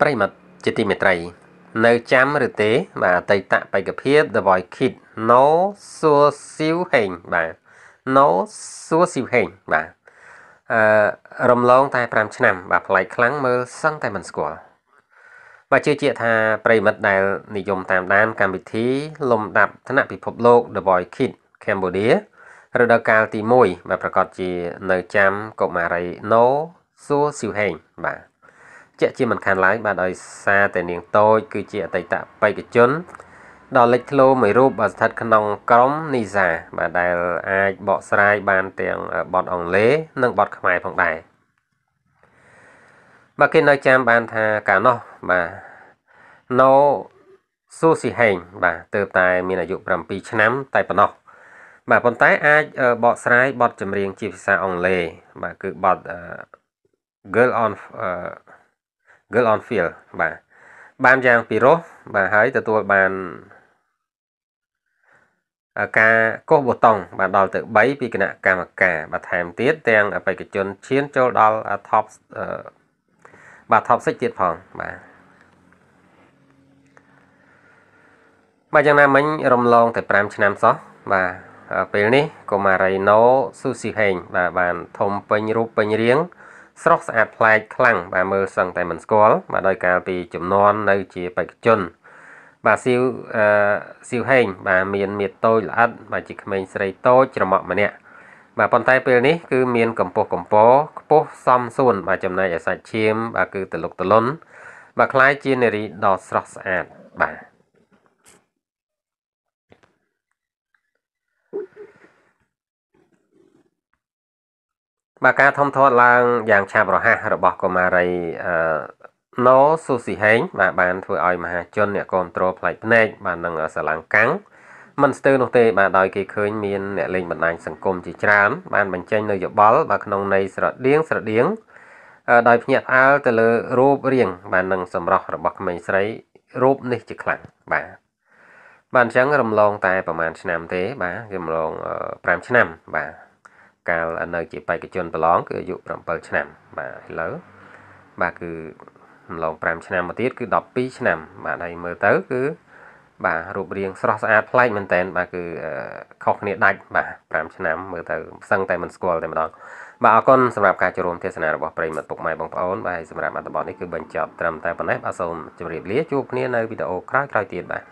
ប្រិមិត្តជាទីមេត្រីនៅចាំឬទេបាទអតីតបេក្ខភាព The Voice Kid No Su Siu Heng បាទ No Su Siu Heng បាទអឺរំលងតែ5ឆ្នាំបាទប្លែកខ្លាំងមើលសឹងតែមិនស្គាល់បាទជឿជាក់ថាប្រិមិត្តដែលនិយមតាមដានកម្មវិធីលំដាប់ថ្នាក់ពិភពលោក The Voice Kid Cambodia រដូវកាលទី1បាទប្រកាសជានៅចាំកុមារីណូសួស៊ីវហេងបាទជាក់ជាមិនខានឡើយបាទដោយសារតែនាងតូចគឺជាអតីតបេក្ខជនដ៏លេចធ្លោមួយរូបបាទស្ថិតក្នុងក្រុមនីសាបាទដែលអាចបកស្រាយបានទាំងបទអង់គ្លេសនិងបទខ្មែរផងដែរបាទគេនៅចាំបានថាកាលនោះបាទណូស៊ូស៊ីហេងបាទទើបតែមានអាយុ7ឆ្នាំតែប៉ុណ្ណោះបាទប៉ុន្តែអាចបកស្រាយបទចម្រៀងជាភាសាអង់គ្លេសបាទគឺបទ Girl on uh, goal on field បាទបានយ៉ាងពីរោះបាទហើយទទួលបានការកោះបូតុង បាទដល់ទៅ3ពីគណៈកម្មការបាទថែមទៀតទាំងអបេក្ខជនឈានចូលដល់ top បាទ top 6ទៀតផងបាទបាទយ៉ាងណាមិញ រំលងតែ5ឆ្នាំសោះបាទពេលនេះកូម៉ារីណូស៊ូស៊ីហេងបាទបានធំពេញរូបពេញរាងស្រស់ស្អាតប្លែកខ្លាំងបាទមើលសឹងតែមិនស្គាល់បាទដោយកាលពីចំនួននៅ ជាបេក្ខជនបាទសៀវអឺសៀវហេងបាទមានមៀតតូចល្អិតបាទជាក្មេងស្រីតូចច្រមុះម្នាក់បាទប៉ុន្តែពេលនេះគឺមានកម្ពស់កម្ពរខ្ពស់សមសួនបាទចំណែកឯសាច់ឈាមបាទគឺតលុកតលុនបាទคล้ายជានារីដ៏ស្រស់ស្អាតបាទបាទការធំធាត់ឡើងយ៉ាងឆាប់រហ័សរបស់កុមារីអឺណូស៊ូស៊ីហេង បាទបានធ្វើឲ្យមហាជនអ្នកគ្រប់គ្រងផ្លែកភ្នែកបាទនឹងសាឡាំងកាំងមិនស្ទើរនោះទេបាទដោយគេឃើញមានអ្នកលេងបណ្ដាញសង្គមជាច្រើន បានបញ្ចេញនៅយោបល់បាទក្នុងន័យស្រដៀងស្រដៀងដោយភ្ញាក់ផ្អើលទៅលើរូបរាងបាទនឹងសម្រស់របស់ក្មេងស្រីរូបនេះជាខ្លាំងបាទបាទអញ្ចឹងរំលងតែប្រហែលឆ្នាំទេ បាទរំលង5ឆ្នាំបាទកាលនៅជាបេក្ខជនប្រឡងគឺអាយុ7ឆ្នាំបាទឥឡូវបាទគឺម្លង5ឆ្នាំមកទៀតគឺ12ឆ្នាំបាទហើយមើលទៅគឺ បាទរូបរាងស្រស់ស្អាតប្លែកមែនតើបាទគឺខុសគ្នាដាច់បាទ5ឆ្នាំមើលទៅសឹងតែមិនស្គាល់តែម្ដងបាទអរគុណសម្រាប់ការចូលរួមទេសនារបស់ប្រិមត្តពុកម៉ែបងប្អូនបាទសម្រាប់អត្ថបទនេះគឺបញ្ចប់ត្រឹមតែប៉ុណ្ណេះបាទសូមជម្រាបលាជួបគ្នានៅវីដេអូក្រោយៗទៀតបាទ